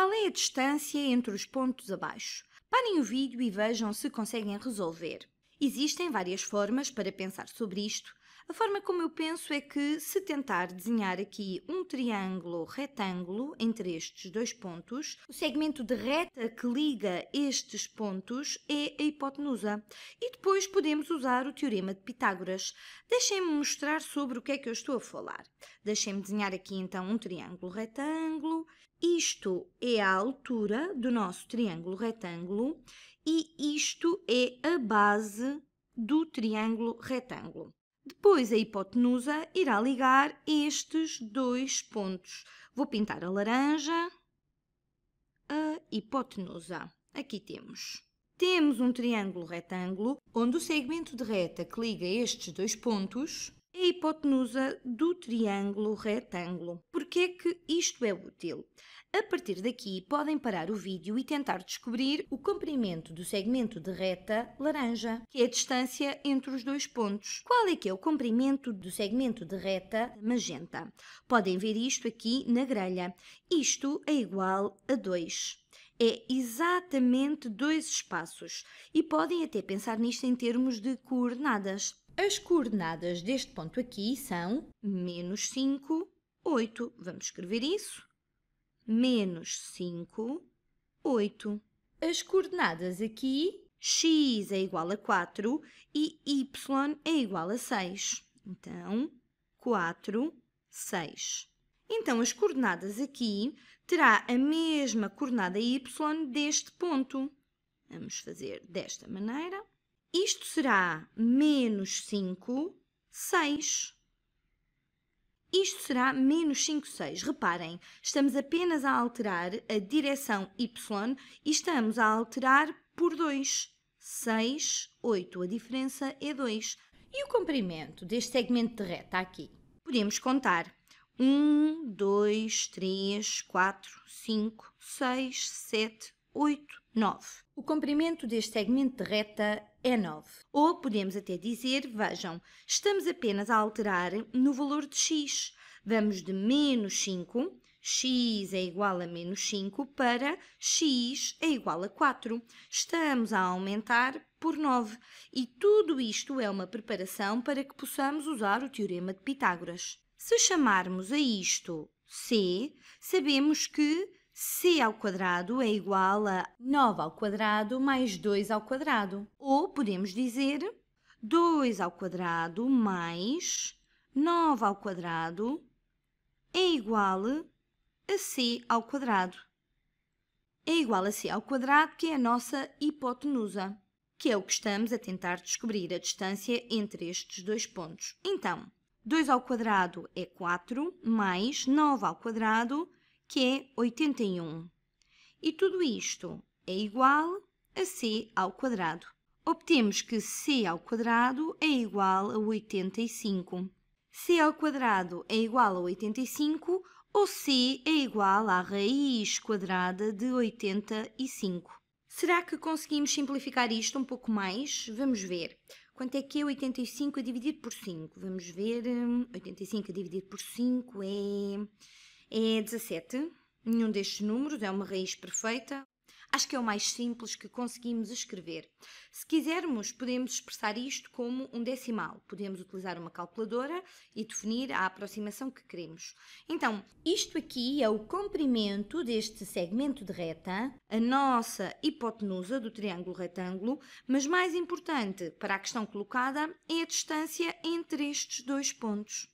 Qual é a distância entre os pontos abaixo? Parem o vídeo e vejam se conseguem resolver. Existem várias formas para pensar sobre isto. A forma como eu penso é que, se tentar desenhar aqui um triângulo retângulo entre estes dois pontos, o segmento de reta que liga estes pontos é a hipotenusa. E depois podemos usar o teorema de Pitágoras. Deixem-me mostrar sobre o que é que eu estou a falar. Deixem-me desenhar aqui então um triângulo retângulo isto é a altura do nosso triângulo retângulo e isto é a base do triângulo retângulo. Depois, a hipotenusa irá ligar estes dois pontos. Vou pintar a laranja, a hipotenusa. Aqui temos. Temos um triângulo retângulo onde o segmento de reta que liga estes dois pontos a hipotenusa do triângulo retângulo. Por é que isto é útil? A partir daqui, podem parar o vídeo e tentar descobrir o comprimento do segmento de reta laranja, que é a distância entre os dois pontos. Qual é que é o comprimento do segmento de reta magenta? Podem ver isto aqui na grelha. Isto é igual a 2 é exatamente dois espaços e podem até pensar nisto em termos de coordenadas. As coordenadas deste ponto aqui são menos 5, 8. Vamos escrever isso? Menos 5, 8. As coordenadas aqui, x é igual a 4 e y é igual a 6. Então, 4, 6. Então, as coordenadas aqui terá a mesma coordenada y deste ponto. Vamos fazer desta maneira. Isto será menos 5, 6. Isto será menos 5, 6. Reparem, estamos apenas a alterar a direção y e estamos a alterar por 2. 6, 8. A diferença é 2. E o comprimento deste segmento de reta aqui? Podemos contar 1, 2, 3, 4, 5, 6, 7, 8, 9. O comprimento deste segmento de reta é 9. Ou podemos até dizer, vejam, estamos apenas a alterar no valor de x. Vamos de menos 5 x é igual a menos 5 para x é igual a 4. Estamos a aumentar por 9 e tudo isto é uma preparação para que possamos usar o Teorema de Pitágoras. Se chamarmos a isto c, sabemos que c ao quadrado é igual a 9 ao quadrado mais 2 ao quadrado. Ou podemos dizer 2 ao quadrado mais 9 ao quadrado é igual a c ao quadrado. É igual a c ao quadrado, que é a nossa hipotenusa, que é o que estamos a tentar descobrir a distância entre estes dois pontos. Então, 2 ao quadrado é 4, mais 9 ao quadrado, que é 81. E tudo isto é igual a c ao quadrado. Obtemos que c ao quadrado é igual a 85. c ao quadrado é igual a 85 ou c é igual à raiz quadrada de 85. Será que conseguimos simplificar isto um pouco mais? Vamos ver. Quanto é que é 85 a dividir por 5? Vamos ver. 85 hum, a dividir por 5 é, é 17. Nenhum destes números é uma raiz perfeita. Acho que é o mais simples que conseguimos escrever. Se quisermos, podemos expressar isto como um decimal. Podemos utilizar uma calculadora e definir a aproximação que queremos. Então, isto aqui é o comprimento deste segmento de reta, a nossa hipotenusa do triângulo retângulo, mas mais importante para a questão colocada é a distância entre estes dois pontos.